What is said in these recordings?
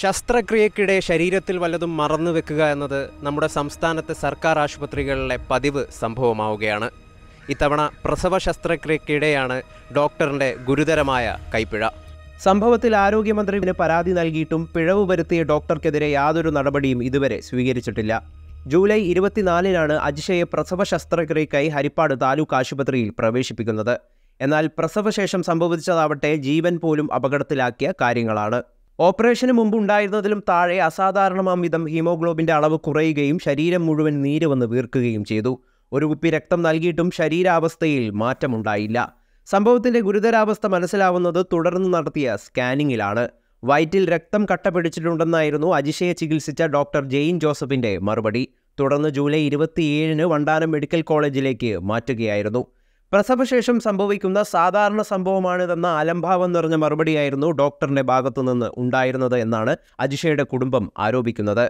ശസ്ത്രക്രിയക്കിടെ ശരീരത്തിൽ വല്ലതും മറന്നു വെക്കുക എന്നത് നമ്മുടെ സംസ്ഥാനത്തെ സർക്കാർ ആശുപത്രികളിലെ പതിവ് സംഭവമാവുകയാണ് ഇത്തവണ പ്രസവ ശസ്ത്രക്രിയക്കിടെയാണ് ഡോക്ടറിൻ്റെ ഗുരുതരമായ കൈപ്പിഴ സംഭവത്തിൽ ആരോഗ്യമന്ത്രിന് പരാതി നൽകിയിട്ടും പിഴവ് വരുത്തിയ ഡോക്ടർക്കെതിരെ യാതൊരു നടപടിയും ഇതുവരെ സ്വീകരിച്ചിട്ടില്ല ജൂലൈ ഇരുപത്തിനാലിനാണ് അജിഷയെ പ്രസവ ശസ്ത്രക്രിയക്കായി ഹരിപ്പാട് താലൂക്ക് ആശുപത്രിയിൽ പ്രവേശിപ്പിക്കുന്നത് എന്നാൽ പ്രസവശേഷം സംഭവിച്ചതാവട്ടെ ജീവൻ പോലും അപകടത്തിലാക്കിയ കാര്യങ്ങളാണ് ഓപ്പറേഷന് മുമ്പ് ഉണ്ടായിരുന്നതിലും താഴെ അസാധാരണമാംവിധം ഹീമോഗ്ലോബിൻ്റെ അളവ് കുറയുകയും ശരീരം മുഴുവൻ നീര് വന്ന് വീർക്കുകയും ചെയ്തു ഒരു കുപ്പി രക്തം നൽകിയിട്ടും ശരീരാവസ്ഥയിൽ മാറ്റമുണ്ടായില്ല സംഭവത്തിൻ്റെ ഗുരുതരാവസ്ഥ മനസ്സിലാവുന്നത് തുടർന്ന് നടത്തിയ സ്കാനിങ്ങിലാണ് വയറ്റിൽ രക്തം കട്ട പിടിച്ചിട്ടുണ്ടെന്നായിരുന്നു അജിഷയെ ചികിത്സിച്ച ഡോക്ടർ ജെയിൻ ജോസഫിൻ്റെ മറുപടി തുടർന്ന് ജൂലൈ ഇരുപത്തിയേഴിന് വണ്ടാനം മെഡിക്കൽ കോളേജിലേക്ക് മാറ്റുകയായിരുന്നു പ്രസവശേഷം സംഭവിക്കുന്ന സാധാരണ സംഭവമാണിതെന്ന അലംഭാവം നിറഞ്ഞ മറുപടിയായിരുന്നു ഡോക്ടറിന്റെ ഭാഗത്തുനിന്ന് ഉണ്ടായിരുന്നത് എന്നാണ് അജിഷയുടെ കുടുംബം ആരോപിക്കുന്നത്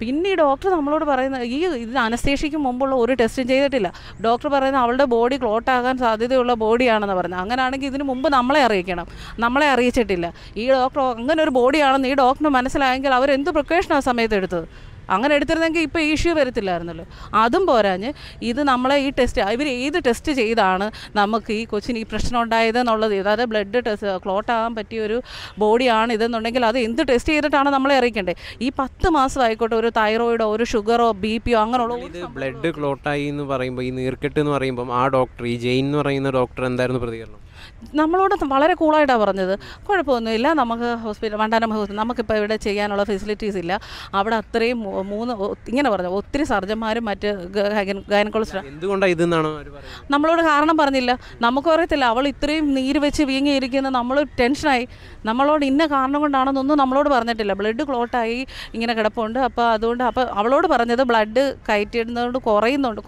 പിന്നെ ഈ ഡോക്ടർ നമ്മളോട് പറയുന്ന ഈ ഇത് അനസ്തേഷിക്കും മുമ്പുള്ള ഒരു ടെസ്റ്റും ചെയ്തിട്ടില്ല ഡോക്ടർ പറയുന്ന അവളുടെ ബോഡി ക്ലോട്ടാകാൻ സാധ്യതയുള്ള ബോഡിയാണെന്ന് പറഞ്ഞു അങ്ങനെയാണെങ്കിൽ ഇതിന് മുമ്പ് നമ്മളെ അറിയിക്കണം നമ്മളെ അറിയിച്ചിട്ടില്ല ഈ ഡോക്ടർ അങ്ങനെ ഒരു ബോഡിയാണെന്ന് ഈ ഡോക്ടറിന് മനസ്സിലായെങ്കിൽ അവരെന്ത് പ്രിക്കോഷനാണ് സമയത്ത് എടുത്തത് അങ്ങനെ എടുത്തിരുന്നെങ്കിൽ ഇപ്പോൾ ഇഷ്യൂ വരത്തില്ലായിരുന്നല്ലോ അതും പോരാഞ്ഞ് ഇത് നമ്മളെ ഈ ടെസ്റ്റ് ഇവർ ഏത് ടെസ്റ്റ് ചെയ്താണ് നമുക്ക് ഈ കൊച്ചിന് ഈ പ്രശ്നം ഉണ്ടായതെന്നുള്ളത് അതായത് ബ്ലഡ് ടെസ്റ്റ് ക്ലോട്ട് ആകാൻ പറ്റിയ ഒരു ബോഡിയാണ് ഇതെന്നുണ്ടെങ്കിൽ അത് എന്ത് ടെസ്റ്റ് ചെയ്തിട്ടാണ് നമ്മളെ അറിയിക്കേണ്ടത് ഈ പത്ത് മാസം ആയിക്കോട്ടെ ഒരു തൈറോയിഡോ ഒരു ഷുഗറോ ബി പിയോ അങ്ങനെയുള്ള ബ്ലഡ് ക്ലോട്ടായി എന്ന് പറയുമ്പോൾ ഈ നീർക്കെട്ട് എന്ന് പറയുമ്പോൾ ആ ഡോക്ടർ ഈ ജെയിൻ എന്ന് പറയുന്ന ഡോക്ടർ എന്തായിരുന്നു പ്രതികരണം നമ്മളോട് വളരെ കൂളായിട്ടാണ് പറഞ്ഞത് കുഴപ്പമൊന്നുമില്ല നമുക്ക് ഹോസ്പിറ്റൽ വണ്ടാനം ഹോസ്പിറ്റൽ നമുക്കിപ്പോൾ ഇവിടെ ചെയ്യാനുള്ള ഫെസിലിറ്റീസ് ഇല്ല അവിടെ അത്രയും മൂന്ന് ഇങ്ങനെ പറഞ്ഞു ഒത്തിരി സർജന്മാരും മറ്റ് ഗൈനക്കോളജിസ്റ്റ് എന്തുകൊണ്ടാണ് നമ്മളോട് കാരണം പറഞ്ഞില്ല നമുക്കും അറിയത്തില്ല അവൾ ഇത്രയും നീര് വെച്ച് വീങ്ങിയിരിക്കുന്ന നമ്മൾ ടെൻഷനായി നമ്മളോട് ഇന്ന കാരണം കൊണ്ടാണെന്നൊന്നും നമ്മളോട് പറഞ്ഞിട്ടില്ല ബ്ലഡ് ക്ലോട്ടായി ഇങ്ങനെ കിടപ്പുണ്ട് അപ്പോൾ അതുകൊണ്ട് അപ്പോൾ അവളോട് പറഞ്ഞത് ബ്ലഡ് കയറ്റിയിടുന്നതുകൊണ്ട് കുറയുന്നുണ്ട്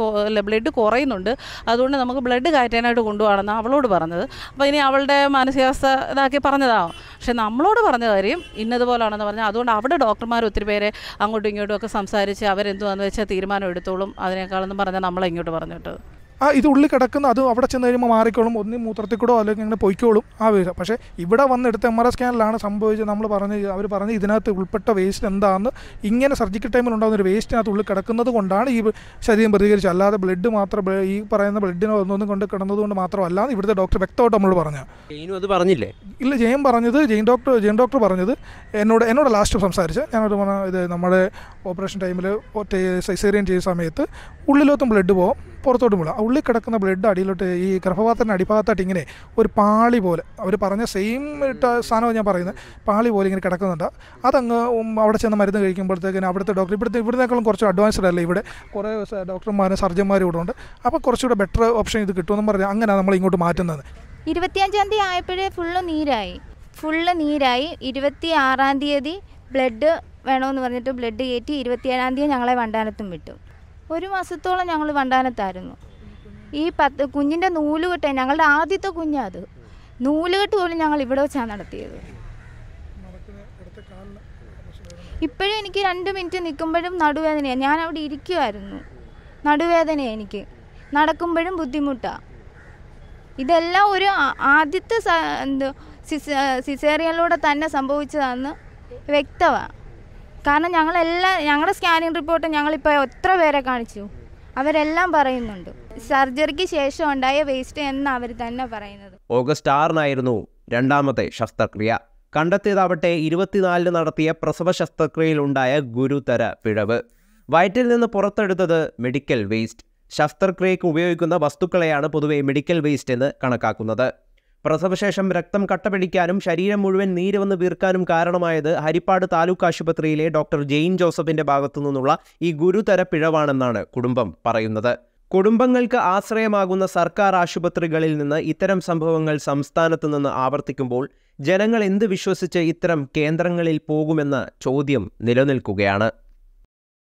ബ്ലഡ് കുറയുന്നുണ്ട് അതുകൊണ്ട് നമുക്ക് ബ്ലഡ് കയറ്റാനായിട്ട് കൊണ്ടുപോകണമെന്നാണ് അവളോട് പറഞ്ഞത് അപ്പോൾ ഇനി അവളുടെ മാനസികാവസ്ഥ ഇതാക്കി പറഞ്ഞതാവും പക്ഷെ നമ്മളോട് പറഞ്ഞ കാര്യം ഇന്നതുപോലാണെന്ന് പറഞ്ഞാൽ അതുകൊണ്ട് അവിടെ ഡോക്ടർമാർ ഒത്തിരി പേരെ അങ്ങോട്ടും ഇങ്ങോട്ടും ഒക്കെ സംസാരിച്ച് അവരെന്തുവാണെന്ന് വെച്ചാൽ തീരുമാനം എടുത്തോളും അതിനേക്കാളെന്നും പറഞ്ഞാൽ നമ്മളെ ഇങ്ങോട്ട് പറഞ്ഞിട്ട് ആ ഇത് ഉള്ളിൽ കിടക്കുന്ന അത് അവിടെ ചെന്ന് കഴിയുമ്പോൾ മാറിക്കോളും ഒന്ന് മൂത്രത്തിൽ കൂടോ അല്ലെങ്കിൽ ഇങ്ങനെ പൊയ്ക്കോളും ആ വേസ്റ്റ് പക്ഷേ ഇവിടെ വന്നെടുത്ത എം ആർ ഐ സ്കാനിലാണ് സംഭവിച്ചത് നമ്മൾ പറഞ്ഞ് അവർ പറഞ്ഞ് ഇതിനകത്ത് ഉൾപ്പെട്ട വേസ്റ്റ് എന്താണെന്ന് ഇങ്ങനെ സർജിക്കൽ ടൈമിൽ ഉണ്ടാകുന്ന ഒരു വേസ്റ്റിനകത്ത് ഉള്ളിൽ കിടക്കുന്നത് കൊണ്ടാണ് ഈ ശരീരം പ്രതികരിച്ചത് അല്ലാതെ ബ്ലഡ് മാത്രം ഈ പറയുന്ന ബ്ലഡിനെ ഒന്നൊന്നും കൊണ്ട് കിടന്നതുകൊണ്ട് മാത്രമല്ല ഇവിടുത്തെ ഡോക്ടർ വ്യക്തമായിട്ട് നമ്മൾ പറഞ്ഞു ജെയിനും അത് പറഞ്ഞില്ലേ ഇല്ല ജെയിൻ പറഞ്ഞത് ജെയിൻ ഡോക്ടർ ജെയിൻ ഡോക്ടർ പറഞ്ഞത് എന്നോട് എന്നോട് ലാസ്റ്റ് സംസാരിച്ച് ഞാനോട് ഇത് നമ്മുടെ ഓപ്പറേഷൻ ടൈമിൽ സൈസേറിയൻ ചെയ്യുന്ന സമയത്ത് ഉള്ളിലോത്തും ബ്ലഡ് പോകും പുറത്തോട്ടും വിടാം ഉള്ളിൽ കിടക്കുന്ന ബ്ലഡ് അടിയിലോട്ട് ഈ ഗർഭപാത്രത്തിൻ്റെ അടിഭാഗത്തായിട്ട് ഇങ്ങനെ ഒരു പാളി പോലെ അവർ പറഞ്ഞ സെയിം സാധനമാണ് ഞാൻ പറയുന്നത് പാളി പോലെ ഇങ്ങനെ കിടക്കുന്നുണ്ട് അതങ്ങ് അവിടെ ചെന്ന് മരുന്ന് കഴിക്കുമ്പോഴത്തേക്കിന് അവിടുത്തെ ഡോക്ടർ ഇവിടുത്തെ ഇവിടുന്നേക്കാളും കുറച്ച് അഡ്വാൻസ്ഡ് അല്ലേ ഇവിടെ കുറേ ഡോക്ടർമാരും സർജന്മാരും ഇവിടെ ഉണ്ട് അപ്പോൾ കുറച്ചുകൂടെ ബെറ്റർ ഓപ്ഷൻ ഇത് കിട്ടുമെന്ന് പറഞ്ഞാൽ അങ്ങനെയാണ് നമ്മൾ ഇങ്ങോട്ട് മാറ്റുന്നത് ഇരുപത്തിയഞ്ചാം തീയതി ആയപ്പോഴേ ഫുള്ള് നീരായി ഫുള്ള് നീരായി ഇരുപത്തി ആറാം തീയതി ബ്ലഡ് വേണമെന്ന് പറഞ്ഞിട്ട് ബ്ലഡ് കയറ്റി ഇരുപത്തിയേഴാം തീയതി ഞങ്ങളെ വണ്ടാനത്തും വിട്ടു ഒരു മാസത്തോളം ഞങ്ങൾ വണ്ടാനത്തായിരുന്നു ഈ പത്ത് കുഞ്ഞിൻ്റെ നൂലുകെട്ട് ഞങ്ങളുടെ ആദ്യത്തെ കുഞ്ഞാ അത് നൂലുകെട്ട് പോലും ഞങ്ങൾ ഇവിടെ വെച്ചാണ് നടത്തിയത് ഇപ്പോഴും എനിക്ക് രണ്ട് മിനിറ്റ് നിൽക്കുമ്പോഴും നടുവേദനയാണ് ഞാൻ അവിടെ ഇരിക്കുമായിരുന്നു നടുവേദനയാണ് എനിക്ക് നടക്കുമ്പോഴും ബുദ്ധിമുട്ടാണ് ഇതെല്ലാം ഒരു ആദ്യത്തെ എന്ത് സിസേറിയനിലൂടെ തന്നെ സംഭവിച്ചതാണെന്ന് വ്യക്തമാണ് കാരണം ഞങ്ങളെല്ലാം ഞങ്ങളുടെ സ്കാനിങ് റിപ്പോർട്ട് ഞങ്ങളിപ്പോൾ എത്ര പേരെ കാണിച്ചു അവരെല്ലാം പറയുന്നുണ്ട് സർജറിക്ക് ശേഷം ഉണ്ടായ വേസ്റ്റ് എന്ന് അവർ തന്നെ പറയുന്നത് ഓഗസ്റ്റ് ആറിനായിരുന്നു രണ്ടാമത്തെ ശസ്ത്രക്രിയ കണ്ടെത്തിയതാവട്ടെ ഇരുപത്തിനാലിന് നടത്തിയ പ്രസവ ശസ്ത്രക്രിയയിലുണ്ടായ ഗുരുതര പിഴവ് വയറ്റിൽ നിന്ന് പുറത്തെടുത്തത് മെഡിക്കൽ വേസ്റ്റ് ശസ്ത്രക്രിയയ്ക്ക് ഉപയോഗിക്കുന്ന വസ്തുക്കളെയാണ് പൊതുവെ മെഡിക്കൽ വേസ്റ്റ് എന്ന് കണക്കാക്കുന്നത് പ്രസവശേഷം രക്തം കട്ടപിടിക്കാനും ശരീരം മുഴുവൻ നീര് വന്ന് വീർക്കാനും കാരണമായത് ഹരിപ്പാട് താലൂക്ക് ആശുപത്രിയിലെ ഡോക്ടർ ജെയിൻ ജോസഫിന്റെ ഭാഗത്തു നിന്നുള്ള ഈ ഗുരുതര പിഴവാണെന്നാണ് കുടുംബം പറയുന്നത് കുടുംബങ്ങൾക്ക് ആശ്രയമാകുന്ന സർക്കാർ ആശുപത്രികളിൽ നിന്ന് ഇത്തരം സംഭവങ്ങൾ സംസ്ഥാനത്ത് നിന്ന് ആവർത്തിക്കുമ്പോൾ ജനങ്ങൾ എന്ത് വിശ്വസിച്ച് ഇത്തരം കേന്ദ്രങ്ങളിൽ പോകുമെന്ന ചോദ്യം നിലനിൽക്കുകയാണ്